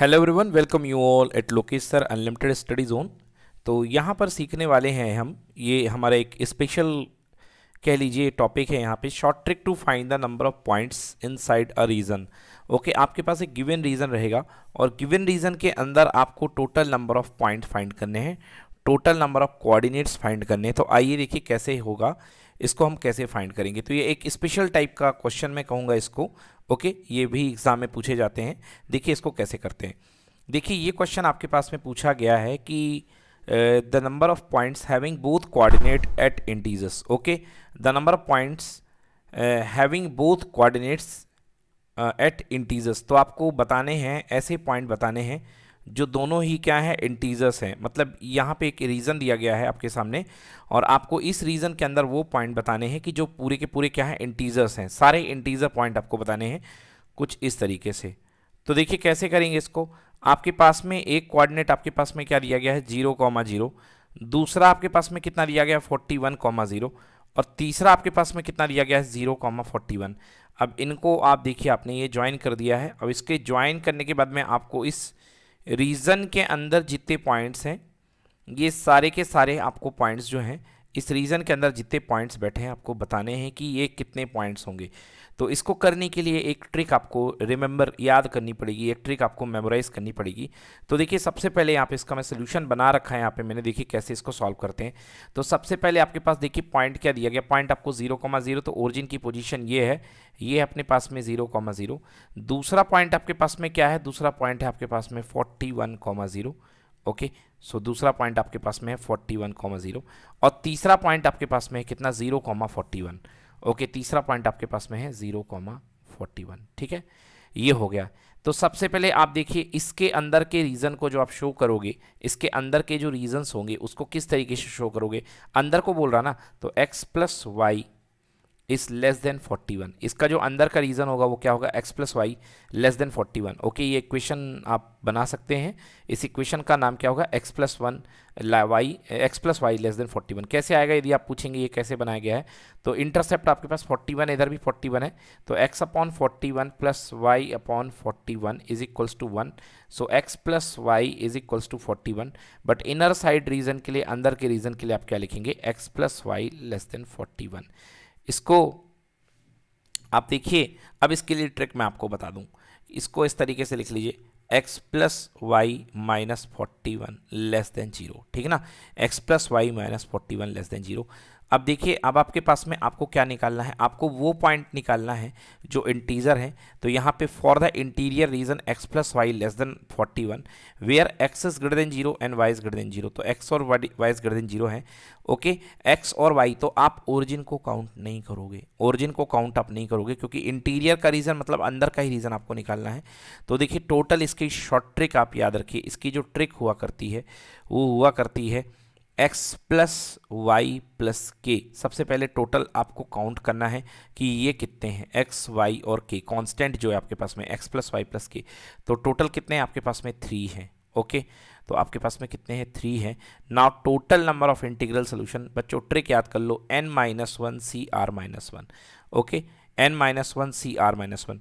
hello everyone welcome you all at Lokesh sir unlimited study zone तो यहाँ पर सीखने वाले हैं हम ये हमारा एक स्पेशल कह लीजिए टॉपिक है यहाँ पे short trick to find the number of points inside a region okay आपके पास एक गिवन रीज़न रहेगा और गिवन रीज़न के अंदर आपको total number of point find करने हैं total number of coordinates find करने तो आइए देखिए कैसे होगा इसको हम कैसे फाइंड करेंगे तो ये एक स्पेशल टाइप का क्वेश्चन मैं कहूँगा इसको ओके ये भी एग्ज़ाम में पूछे जाते हैं देखिए इसको कैसे करते हैं देखिए ये क्वेश्चन आपके पास में पूछा गया है कि the number of points having both coordinate at integers okay the number of points having both coordinates at integers तो आपको बताने हैं ऐसे पॉइंट बताने हैं जो दोनों ही क्या है इंटीजर्स हैं मतलब यहाँ पे एक रीज़न दिया गया है आपके सामने और आपको इस रीज़न के अंदर वो पॉइंट बताने हैं कि जो पूरे के पूरे क्या है इंटीजर्स हैं सारे इंटीजर पॉइंट आपको बताने हैं कुछ इस तरीके से तो देखिए कैसे करेंगे इसको आपके पास में एक कोऑर्डिनेट आपके पास में क्या दिया गया है जीरो कॉमा जीरो दूसरा आपके पास में कितना दिया गया है फोर्टी वन कॉमा जीरो और तीसरा आपके पास में कितना दिया गया है जीरो कॉमा फोर्टी वन अब इनको आप देखिए आपने ये ज्वाइन कर दिया है अब इसके ज्वाइन करने के बाद में आपको इस रीज़न के अंदर जितने पॉइंट्स हैं ये सारे के सारे आपको पॉइंट्स जो हैं इस रीजन के अंदर जितने पॉइंट्स बैठे हैं आपको बताने हैं कि ये कितने पॉइंट्स होंगे तो इसको करने के लिए एक ट्रिक आपको रिमेंबर याद करनी पड़ेगी एक ट्रिक आपको मेमोराइज़ करनी पड़ेगी तो देखिए सबसे पहले यहाँ पे इसका मैं सोल्यूशन बना रखा है यहाँ पे मैंने देखिए कैसे इसको सॉल्व करते हैं तो सबसे पहले आपके पास देखिए पॉइंट क्या दिया गया पॉइंट आपको जीरो कॉमा जीरो तो ओरिजिन की पोजिशन ये है ये है अपने पास में जीरो कॉमा जीरो दूसरा पॉइंट आपके पास में क्या है दूसरा पॉइंट है आपके पास में forty one comma zero okay okay, so दूसरा पॉइंट आपके पास में है फोर्टी वन कॉमा जीरो और तीसरा पॉइंट आपके पास में है कितना zero comma forty one okay तीसरा पॉइंट आपके पास में है जीरो कॉमा फोर्टी वन ठीक है ये हो गया तो सबसे पहले आप देखिए इसके अंदर के रीज़न को जो आप शो करोगे इसके अंदर के जो रीज़न्स होंगे उसको किस तरीके से शो करोगे अंदर को बोल रहा ना तो X plus Y is less than 41 इसका जो अंदर का रीज़न होगा वो क्या होगा X plus Y less than 41 okay ये इक्वेशन आप बना सकते हैं इस इक्वेशन का नाम क्या होगा X plus one Y X plus Y less than 41 कैसे आएगा यदि आप पूछेंगे ये कैसे बनाया गया है तो इंटरसेप्ट आपके पास 41 इधर भी 41 है तो X upon forty one plus Y upon forty one is equals to one so X plus Y is equals to forty one but inner side region के लिए अंदर के रीजन के लिए आप क्या लिखेंगे X plus Y less than forty one इसको आप देखिए अब इसके लिए ट्रिक मैं आपको बता दूं इसको इस तरीके से लिख लीजिए X plus Y minus forty one less than zero ठीक है ना X plus Y minus forty one less than zero अब देखिए अब आपके पास में आपको क्या निकालना है आपको वो पॉइंट निकालना है जो इंटीजर है तो यहाँ पे for the interior region X plus Y less than forty one where X is greater than zero and Y is greater than zero तो एक्स और Y is greater than zero है ओके एक्स और Y तो आप origin को count नहीं करोगे origin को काउंट आप नहीं करोगे क्योंकि इंटीरियर का रीज़न मतलब अंदर का ही रीज़न आपको निकालना है तो देखिए टोटल इसकी शॉर्ट ट्रिक आप याद रखिए इसकी जो ट्रिक हुआ करती है वो हुआ करती है x प्लस वाई प्लस के सबसे पहले टोटल आपको काउंट करना है कि ये कितने हैं x, y और k कांस्टेंट जो है आपके पास में x प्लस वाई प्लस के तो टोटल कितने हैं आपके पास में थ्री हैं ओके तो आपके पास में कितने हैं थ्री हैं now total number of integral solution बच्चों ट्रिक याद कर लो N minus one C R minus one okay N minus one C R minus one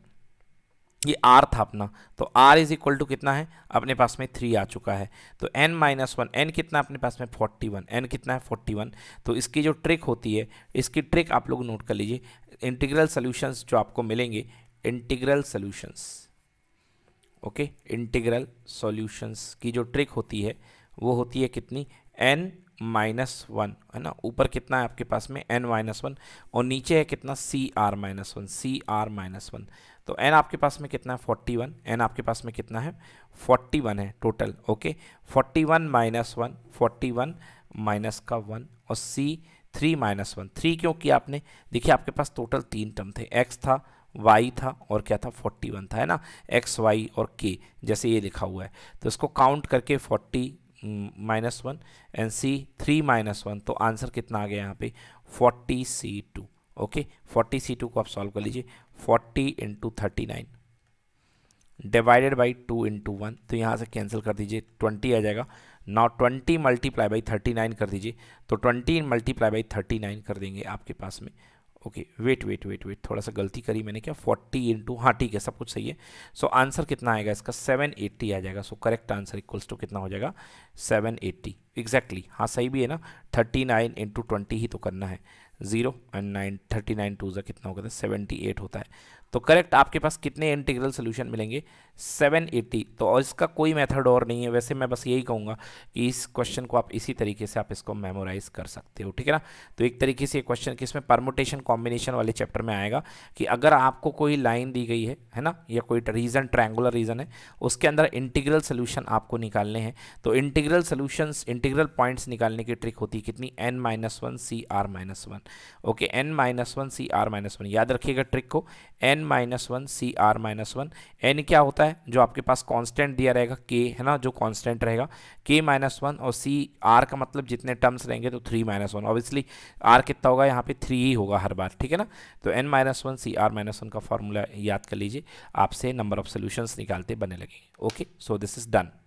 ये आर था अपना तो आर इज इक्वल टू कितना है अपने पास में थ्री आ चुका है तो एन माइनस वन एन कितना अपने पास में फोर्टी वन एन कितना है फोर्टी वन तो इसकी जो ट्रिक होती है इसकी ट्रिक आप लोग नोट कर लीजिए इंटीग्रल सोल्यूशंस जो आपको मिलेंगे integral solutions okay integral solutions की जो ट्रिक होती है वो होती है कितनी एन माइनस वन है ना ऊपर कितना है आपके पास में एन माइनस वन और नीचे है कितना C R minus one C R minus one तो एन आपके पास में कितना है फोर्टी वन एन आपके पास में कितना है फोर्टी वन है total okay forty one minus one forty one minus का वन और C three minus one three क्यों किया आपने देखिए आपके पास टोटल तीन टर्म थे एक्स था वाई था और क्या था फोर्टी वन था है ना एक्स वाई और के जैसे ये लिखा हुआ है तो इसको काउंट करके forty minus one and C three minus one तो आंसर कितना आ गया यहाँ पे forty C two okay forty C two को आप सॉल्व कर लीजिए forty into thirty nine divided by two into one तो यहाँ से कैंसिल कर दीजिए ट्वेंटी आ जाएगा now twenty multiply by thirty nine कर दीजिए तो twenty multiply by thirty nine कर देंगे आपके पास में okay wait wait wait wait थोड़ा सा गलती करी मैंने क्या फोर्टी इंटू हाँ ठीक है सब कुछ सही है सो so, आंसर कितना आएगा इसका सेवन एट्टी आ जाएगा so correct answer equals to कितना हो जाएगा सेवन एट्टी एग्जैक्टली हाँ सही भी है ना थर्टी नाइन इंटू ट्वेंटी ही तो करना है zero and nine thirty nine two ज़ा कितना होगा सेवेंटी एट होता है तो करेक्ट आपके पास कितने इंटीग्रल सोल्यूशन मिलेंगे सेवन एट्टी तो और इसका कोई मेथड और नहीं है वैसे मैं बस यही कहूँगा कि इस क्वेश्चन को आप इसी तरीके से आप इसको मेमोराइज कर सकते हो ठीक है ना तो एक तरीके से ये क्वेश्चन किसमें परमोटेशन कॉम्बिनेशन वाले चैप्टर में आएगा कि अगर आपको कोई लाइन दी गई है है ना या कोई रीज़न ट्रैंगुलर रीज़न है उसके अंदर इंटीग्रल सोल्यूशन आपको निकालने हैं तो इंटीग्रल सोल्यूशन इंटीग्रल पॉइंट्स निकालने की ट्रिक होती है कितनी N minus one C R minus one okay N minus one C R minus one याद रखिएगा ट्रिक को N minus one C R minus one N क्या होता है जो आपके पास कांस्टेंट दिया रहेगा के है ना जो कांस्टेंट रहेगा के माइनस वन और सी आर का मतलब जितने टर्म्स रहेंगे तो three minus one obviously R कितना होगा यहाँ पे थ्री ही होगा हर बार ठीक है ना तो N minus one C R minus one का फॉर्मूला याद कर लीजिए आपसे नंबर ऑफ सोल्यूशंस निकालते बने लगेंगे okay so this is done